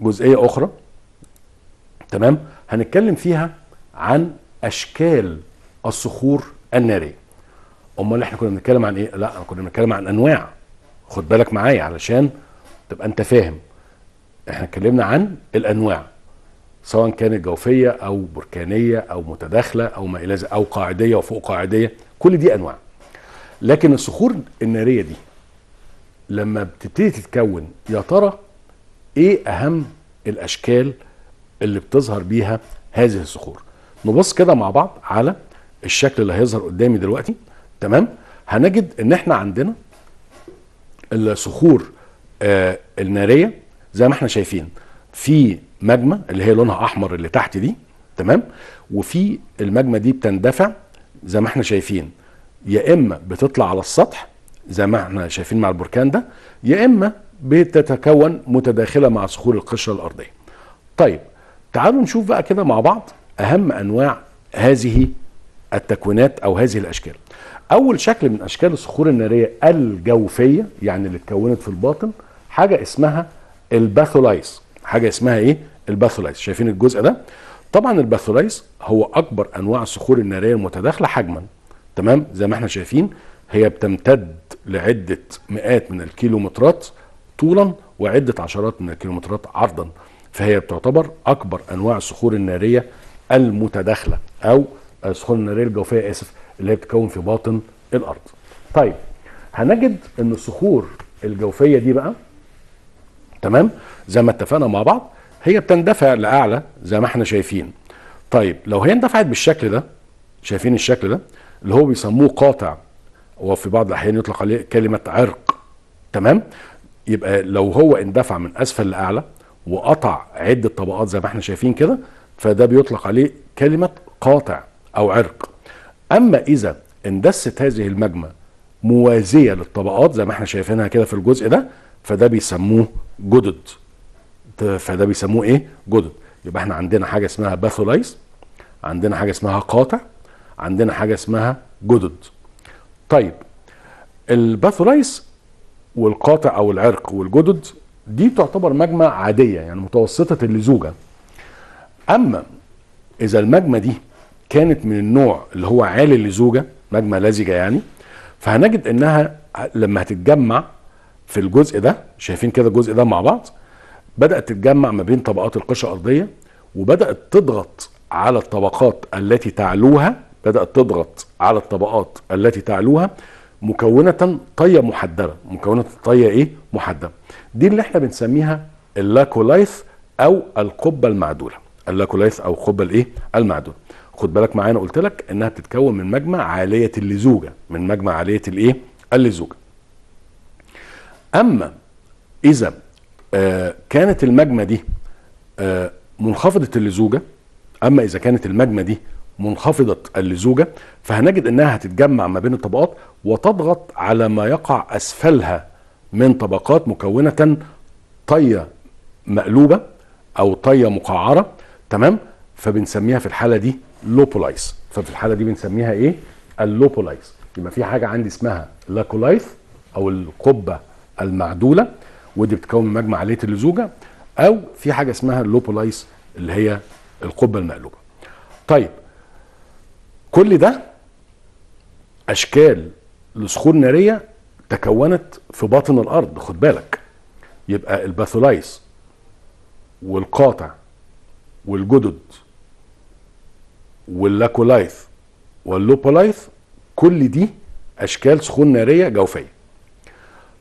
جزئيه اخرى تمام هنتكلم فيها عن اشكال الصخور الناريه امال احنا كنا بنتكلم عن ايه لا كنا بنتكلم عن انواع خد بالك معايا علشان تبقى انت فاهم احنا اتكلمنا عن الانواع سواء كانت جوفيه او بركانيه او متداخله او ما الى او قاعديه وفوق قاعديه كل دي انواع لكن الصخور الناريه دي لما بتبتدي تتكون يا ترى ايه اهم الاشكال اللي بتظهر بيها هذه الصخور نبص كده مع بعض على الشكل اللي هيظهر قدامي دلوقتي تمام هنجد ان احنا عندنا الصخور آه، الناريه زي ما احنا شايفين في ماجما اللي هي لونها احمر اللي تحت دي تمام وفي الماجما دي بتندفع زي ما احنا شايفين يا اما بتطلع على السطح زي ما احنا شايفين مع البركان ده يا اما بتتكون متداخله مع صخور القشره الارضيه. طيب تعالوا نشوف بقى كده مع بعض اهم انواع هذه التكوينات او هذه الاشكال. اول شكل من اشكال الصخور الناريه الجوفيه يعني اللي اتكونت في الباطن حاجه اسمها الباثولايس حاجه اسمها ايه الباثولايس شايفين الجزء ده طبعا الباثولايس هو اكبر انواع الصخور الناريه المتداخله حجما تمام زي ما احنا شايفين هي بتمتد لعده مئات من الكيلومترات طولا وعده عشرات من الكيلومترات عرضا فهي بتعتبر اكبر انواع الصخور الناريه المتداخله او الصخور الناريه الجوفيه اسف اللي هي بتتكون في باطن الارض طيب هنجد ان الصخور الجوفيه دي بقى تمام زي ما اتفقنا مع بعض هي بتندفع لاعلى زي ما احنا شايفين طيب لو هي اندفعت بالشكل ده شايفين الشكل ده اللي هو بيسموه قاطع وفي بعض الاحيان يطلق عليه كلمه عرق تمام يبقى لو هو اندفع من اسفل لاعلى وقطع عده طبقات زي ما احنا شايفين كده فده بيطلق عليه كلمه قاطع او عرق اما اذا اندست هذه المجمة موازية للطبقات زي ما احنا شايفينها كده في الجزء ده فده بيسموه جدد فده بيسموه ايه جدد يبقى احنا عندنا حاجة اسمها باثولايز عندنا حاجة اسمها قاطع عندنا حاجة اسمها جدد طيب الباثولايز والقاطع او العرق والجدد دي تعتبر مجمع عادية يعني متوسطة اللزوجة اما اذا المجمة دي كانت من النوع اللي هو عالي لزوجة مجمع لزجة يعني فهنجد انها لما هتتجمع في الجزء ده شايفين كده الجزء ده مع بعض بدأت تتجمع ما بين طبقات القشرة الأرضية وبدأت تضغط على الطبقات التي تعلوها بدأت تضغط على الطبقات التي تعلوها مكونة طية محدبة مكونة طية ايه محدبة دي اللي احنا بنسميها اللاكولايث او القبة المعدولة اللاكولايث او القبة الايه المعدولة خد بالك معايا انا قلت لك انها بتتكون من مجمع عاليه اللزوجه من مجمع عاليه الايه اللزوجه اما اذا آه، كانت المجمة دي آه، منخفضة اللزوجة اما اذا كانت المجمة دي منخفضة اللزوجة فهنجد انها هتتجمع ما بين الطبقات وتضغط على ما يقع اسفلها من طبقات مكونة طية مقلوبة او طية مقعرة تمام فبنسميها في الحالة دي لوبولايز ففي الحاله دي بنسميها ايه اللوبولايز يبقى في حاجه عندي اسمها لاكولايث او القبه المعدوله ودي بتتكون من مجمع عليه اللزوجه او في حاجه اسمها اللوبولايز اللي هي القبه المقلوبه طيب كل ده اشكال لصخور ناريه تكونت في باطن الارض خد بالك يبقى الباثولايز والقاطع والجدد واللاكولايث واللوبولايث كل دي اشكال سخون ناريه جوفيه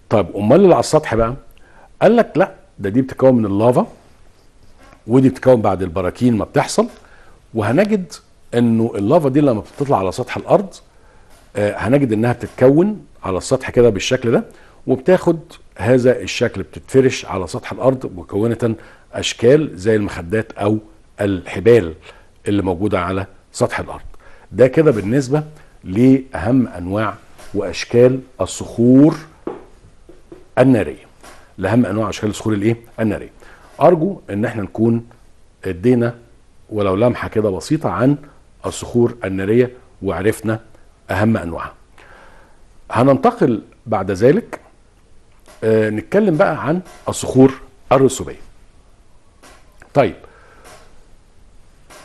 طب امال اللي على السطح بقى قال لك لا ده دي بتتكون من اللافا ودي بتتكون بعد البراكين ما بتحصل وهنجد انه اللافا دي لما بتطلع على سطح الارض آه، هنجد انها بتتكون على السطح كده بالشكل ده وبتاخد هذا الشكل بتتفرش على سطح الارض مكونه اشكال زي المخدات او الحبال اللي موجوده على سطح الارض ده كده بالنسبه لاهم انواع واشكال الصخور الناريه لاهم انواع اشكال الصخور الايه الناريه ارجو ان احنا نكون ادينا ولو لمحه كده بسيطه عن الصخور الناريه وعرفنا اهم انواعها هننتقل بعد ذلك آه، نتكلم بقى عن الصخور الرسوبيه طيب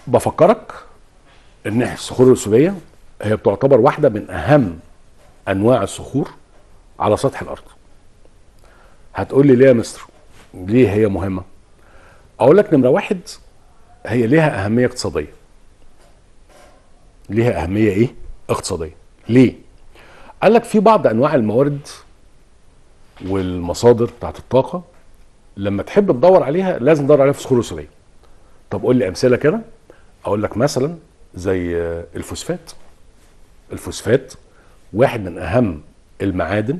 بفكرك ان الصخور الرسوبيه هي بتعتبر واحده من اهم انواع الصخور على سطح الارض هتقول لي ليه يا مستر ليه هي مهمه اقول لك نمره واحد هي ليها اهميه اقتصاديه ليها اهميه ايه اقتصاديه ليه قال لك في بعض انواع الموارد والمصادر بتاعت الطاقه لما تحب تدور عليها لازم تدور عليها في صخور رسوبيه طب قول لي امثله كده اقول لك مثلا زي الفوسفات الفوسفات واحد من اهم المعادن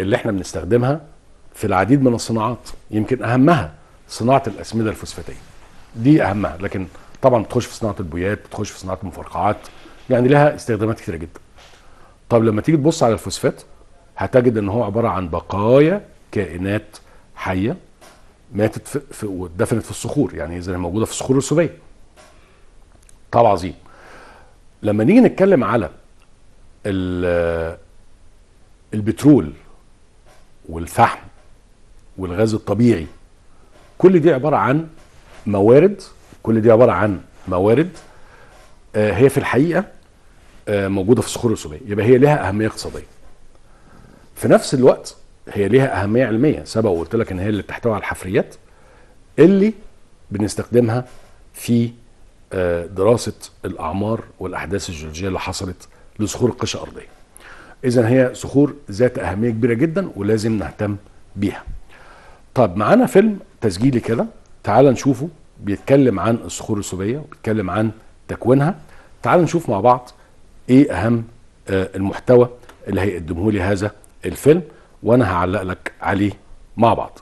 اللي احنا بنستخدمها في العديد من الصناعات يمكن اهمها صناعه الاسمده الفوسفاتيه دي اهمها لكن طبعا بتخش في صناعه البويات بتخش في صناعه المفرقعات يعني لها استخدامات كتيره جدا طب لما تيجي تبص على الفوسفات هتجد ان هو عباره عن بقايا كائنات حيه ماتت في, ودفنت في الصخور يعني زي موجوده في الصخور الرسوبيه طب عظيم لما نيجي نتكلم على البترول والفحم والغاز الطبيعي كل دي عباره عن موارد كل دي عباره عن موارد آه، هي في الحقيقه آه، موجوده في الصخور الرسوميه يبقى هي لها اهميه اقتصاديه في نفس الوقت هي ليها اهميه علميه سبق وقلت لك ان هي اللي بتحتوي على الحفريات اللي بنستخدمها في آه، دراسه الاعمار والاحداث الجيولوجيه اللي حصلت لصخور القشة الأرضية اذا هي صخور ذات اهميه كبيره جدا ولازم نهتم بيها. طب معانا فيلم تسجيلي كده تعال نشوفه بيتكلم عن الصخور الصوبية وبيتكلم عن تكوينها تعال نشوف مع بعض ايه اهم آه، المحتوى اللي هيقدمه لي هذا الفيلم وانا هعلق لك عليه مع بعض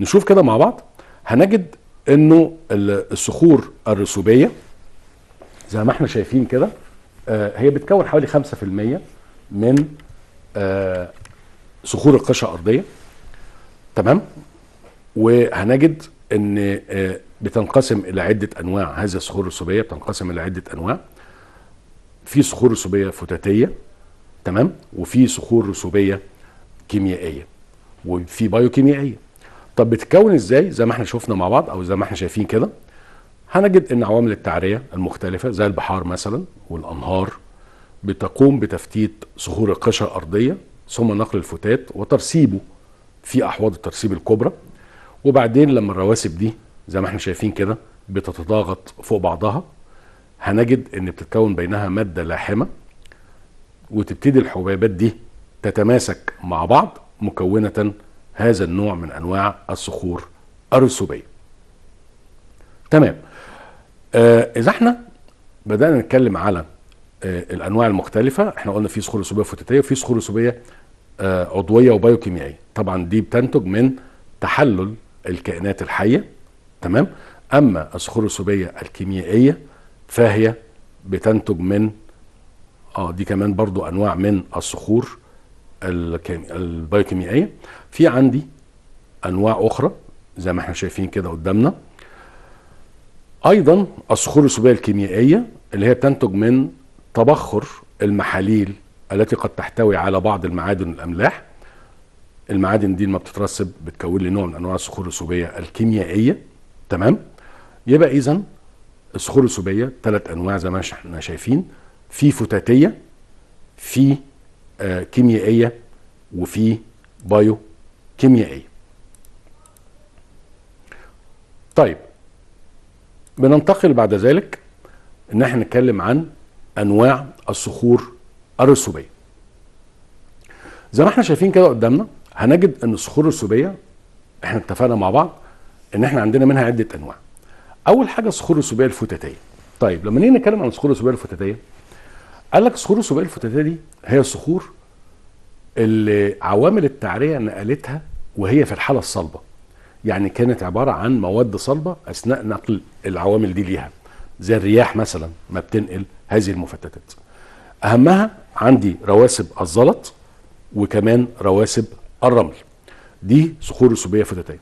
نشوف كده مع بعض هنجد انه الصخور الرسوبيه زي ما احنا شايفين كده آه، هي بتكون حوالي 5% من آه، صخور القشره الارضيه تمام وهنجد ان آه، بتنقسم الى عده انواع هذه الصخور الرسوبيه بتنقسم الى عده انواع في صخور رسوبيه فتاتيه تمام وفي صخور رسوبيه كيميائيه وفي بايوكيميائيه طب بتتكون ازاي زي ما احنا شفنا مع بعض او زي ما احنا شايفين كده هنجد ان عوامل التعريه المختلفه زي البحار مثلا والانهار بتقوم بتفتيت صخور القشره الارضيه ثم نقل الفتات وترسيبه في احواض الترسيب الكبرى وبعدين لما الرواسب دي زي ما احنا شايفين كده بتتضاغط فوق بعضها هنجد ان بتتكون بينها ماده لاحمه وتبتدي الحبيبات دي تتماسك مع بعض مكونه هذا النوع من انواع الصخور الرسوبيه تمام آه اذا احنا بدانا نتكلم على آه الانواع المختلفه احنا قلنا في صخور رسوبيه فتاتيه وفي صخور رسوبيه آه عضويه وبيوكيميائيه طبعا دي بتنتج من تحلل الكائنات الحيه تمام اما الصخور الرسوبيه الكيميائيه فهي بتنتج من اه دي كمان برضو انواع من الصخور البيوكيميائيه في عندي انواع اخرى زي ما احنا شايفين كده قدامنا ايضا الصخور الرسوبيه الكيميائيه اللي هي بتنتج من تبخر المحاليل التي قد تحتوي على بعض المعادن الاملاح المعادن دي لما بتترسب بتكون لي نوع من انواع الصخور الرسوبيه الكيميائيه تمام يبقى اذا الصخور الرسوبيه ثلاث انواع زي ما احنا شايفين في فتاتيه في آه، كيميائيه وفي بايو كيميائيه طيب بننتقل بعد ذلك ان احنا نتكلم عن انواع الصخور الرسوبيه زي ما احنا شايفين كده قدامنا هنجد ان الصخور الرسوبيه احنا اتفقنا مع بعض ان احنا عندنا منها عده انواع اول حاجه الصخور الرسوبيه الفتاتيه طيب لما نيجي نتكلم عن الصخور الرسوبيه الفتاتيه قال لك صخور السباق الفتاتيه دي هي الصخور اللي عوامل التعريه نقلتها وهي في الحاله الصلبه يعني كانت عباره عن مواد صلبه اثناء نقل العوامل دي ليها زي الرياح مثلا ما بتنقل هذه المفتتات اهمها عندي رواسب الزلط وكمان رواسب الرمل دي صخور رسوبيه فتاتيه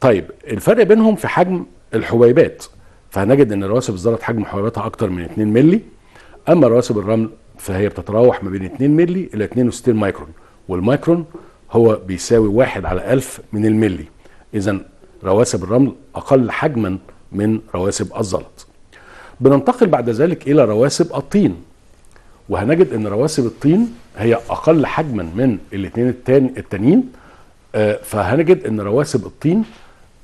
طيب الفرق بينهم في حجم الحبيبات فهنجد ان رواسب الزلط حجم حبيباتها اكتر من 2 مللي اما رواسب الرمل فهي بتتراوح ما بين 2 مللي الى 62 مايكرون والمايكرون هو بيساوي واحد على ألف من الملي إذا رواسب الرمل أقل حجما من رواسب الزلط بننتقل بعد ذلك إلى رواسب الطين وهنجد أن رواسب الطين هي أقل حجما من الاثنين التانيين آه، فهنجد أن رواسب الطين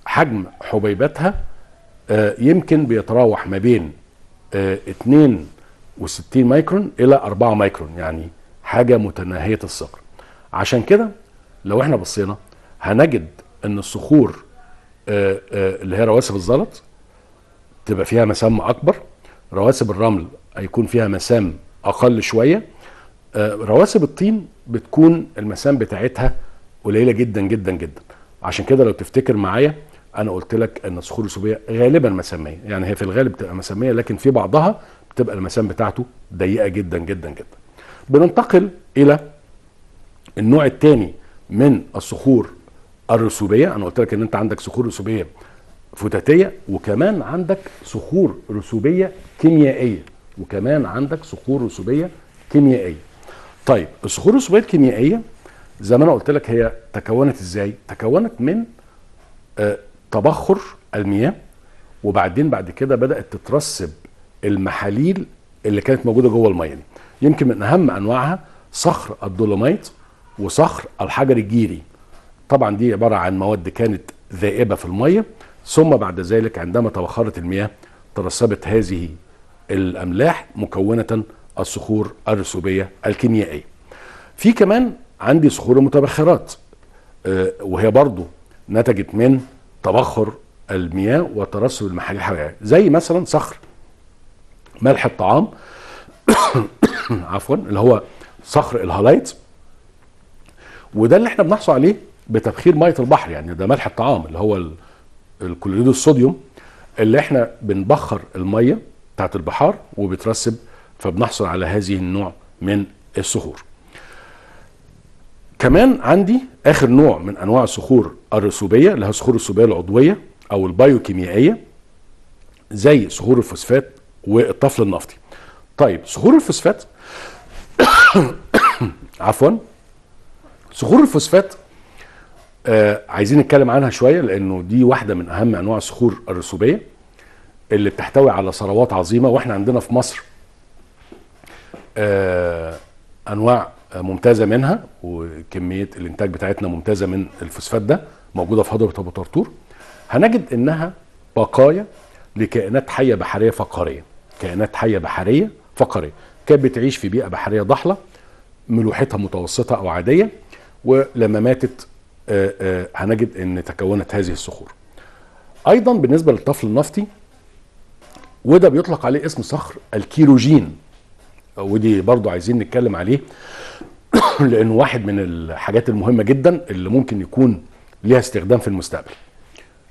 حجم حبيباتها آه، يمكن بيتراوح ما بين 2 آه، و60 مايكرون الى 4 مايكرون يعني حاجه متناهيه الصغر عشان كده لو احنا بصينا هنجد ان الصخور آه، آه، اللي هي رواسب الزلط تبقى فيها مسام اكبر رواسب الرمل هيكون فيها مسام اقل شويه آه، رواسب الطين بتكون المسام بتاعتها قليله جدا جدا جدا عشان كده لو تفتكر معايا انا قلت لك ان الصخور الرسوبيه غالبا مساميه يعني هي في الغالب بتبقى مساميه لكن في بعضها بتبقى المسام بتاعته ضيقه جدا جدا جدا بننتقل الى النوع الثاني من الصخور الرسوبيه انا قلت لك ان انت عندك صخور رسوبيه فتاتيه وكمان عندك صخور رسوبيه كيميائيه وكمان عندك صخور رسوبيه كيميائيه طيب الصخور الرسوبيه الكيميائيه زي ما انا قلت لك هي تكونت ازاي تكونت من آه، تبخر المياه وبعدين بعد كده بدات تترسب المحاليل اللي كانت موجوده جوه الميه دي يمكن من اهم انواعها صخر الدولوميت وصخر الحجر الجيري طبعا دي عباره عن مواد كانت ذائبه في الميه ثم بعد ذلك عندما تبخرت المياه ترسبت هذه الاملاح مكونه الصخور الرسوبيه الكيميائيه في كمان عندي صخور المتبخرات آه، وهي برضو نتجت من تبخر المياه وترسب المحاليل الحيوية زي مثلا صخر ملح الطعام عفوا اللي هو صخر الهالايت وده اللي احنا بنحصل عليه بتبخير ميه البحر يعني ده ملح الطعام اللي هو الكلوريد الصوديوم اللي احنا بنبخر الميه بتاعت البحار وبترسب فبنحصل على هذه النوع من الصخور كمان عندي اخر نوع من انواع الصخور الرسوبيه اللي هي الصخور الرسوبيه العضويه او البايوكيميائيه زي صخور الفوسفات والطفل النفطي طيب صخور الفوسفات عفوا صخور الفوسفات آه عايزين نتكلم عنها شويه لانه دي واحده من اهم انواع الصخور الرسوبيه اللي بتحتوي على ثروات عظيمه واحنا عندنا في مصر آه انواع ممتازه منها وكميه الانتاج بتاعتنا ممتازه من الفوسفات ده موجوده في هضبه ابو طرطور هنجد انها بقايا لكائنات حيه بحريه فقاريه كائنات حيه بحريه فقريه كانت بتعيش في بيئه بحريه ضحله ملوحتها متوسطه او عاديه ولما ماتت آه، آه، هنجد ان تكونت هذه الصخور ايضا بالنسبه للطفل النفطي وده بيطلق عليه اسم صخر الكيروجين ودي برضو عايزين نتكلم عليه لانه واحد من الحاجات المهمه جدا اللي ممكن يكون ليها استخدام في المستقبل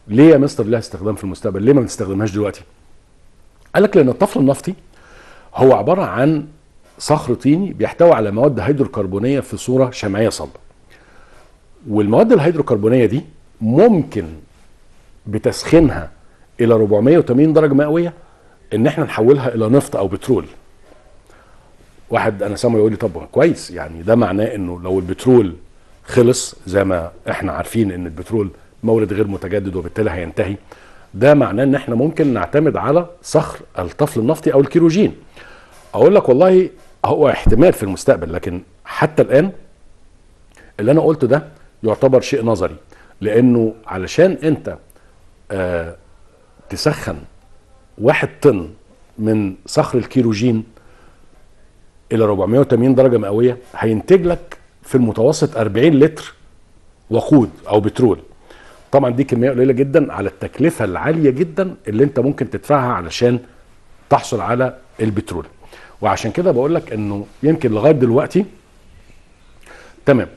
ليه يا مستر ليها استخدام في المستقبل ليه ما بنستخدمهاش دلوقتي قال لك لان الطفل النفطي هو عباره عن صخر طيني بيحتوي على مواد هيدروكربونيه في صوره شمعيه صلبه والمواد الهيدروكربونيه دي ممكن بتسخينها الى 480 درجه مئويه ان احنا نحولها الى نفط او بترول واحد انا سامعه يقول لي طب كويس يعني ده معناه انه لو البترول خلص زي ما احنا عارفين ان البترول مورد غير متجدد وبالتالي هينتهي ده معناه ان احنا ممكن نعتمد على صخر الطفل النفطي او الكيروجين اقول لك والله هو احتمال في المستقبل لكن حتى الان اللي انا قلته ده يعتبر شيء نظري لانه علشان انت آه تسخن واحد طن من صخر الكيروجين الى 480 درجه مئويه هينتج لك في المتوسط 40 لتر وقود او بترول طبعا دي كميه قليله جدا على التكلفه العاليه جدا اللي انت ممكن تدفعها علشان تحصل على البترول وعشان كده بقول لك انه يمكن لغايه دلوقتي تمام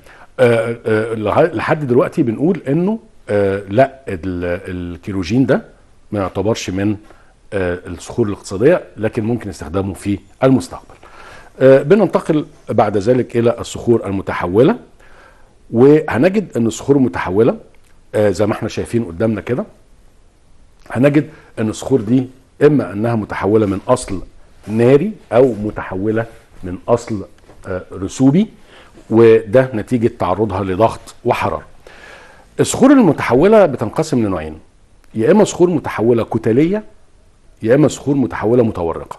آه آه لحد دلوقتي بنقول انه آه، لا الكيروجين ده ما يعتبرش من آه، الصخور الاقتصاديه لكن ممكن استخدامه في المستقبل آه، بننتقل بعد ذلك الى الصخور المتحوله وهنجد ان الصخور المتحوله آه، زي ما احنا شايفين قدامنا كده هنجد ان الصخور دي اما انها متحوله من اصل ناري او متحوله من اصل آه، رسوبي وده نتيجه تعرضها لضغط وحراره. الصخور المتحوله بتنقسم لنوعين يا اما صخور متحوله كتليه يا اما صخور متحوله متورقه.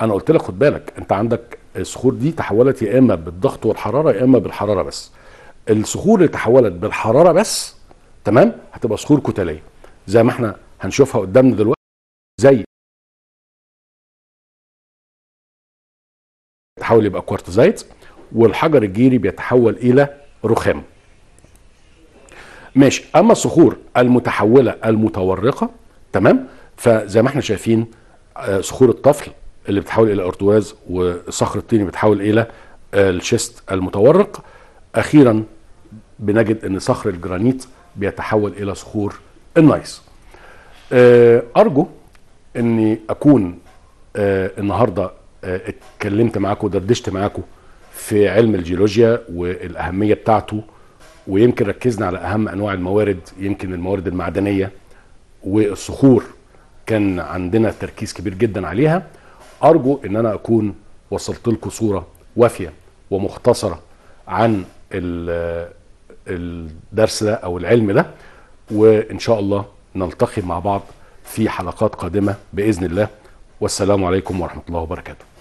انا قلت لك خد بالك انت عندك الصخور دي تحولت يا اما بالضغط والحراره يا اما بالحراره بس. الصخور اللي تحولت بالحراره بس تمام هتبقى صخور كتليه زي ما احنا هنشوفها قدامنا دلوقتي زي بيتحول يبقى كوارتزايت والحجر الجيري بيتحول الى رخام ماشي اما الصخور المتحوله المتورقه تمام فزي ما احنا شايفين آه، صخور الطفل اللي بتحول الى ارتواز وصخر الطين بتحول الى آه، الشيست المتورق اخيرا بنجد ان صخر الجرانيت بيتحول الى صخور النايس آه، ارجو اني اكون آه، النهارده آه، اتكلمت معاكم ودردشت معاكم في علم الجيولوجيا والاهميه بتاعته ويمكن ركزنا على اهم انواع الموارد يمكن الموارد المعدنيه والصخور كان عندنا تركيز كبير جدا عليها ارجو ان انا اكون وصلت لكم صوره وافيه ومختصره عن الدرس ده او العلم ده وان شاء الله نلتقي مع بعض في حلقات قادمه باذن الله والسلام عليكم ورحمه الله وبركاته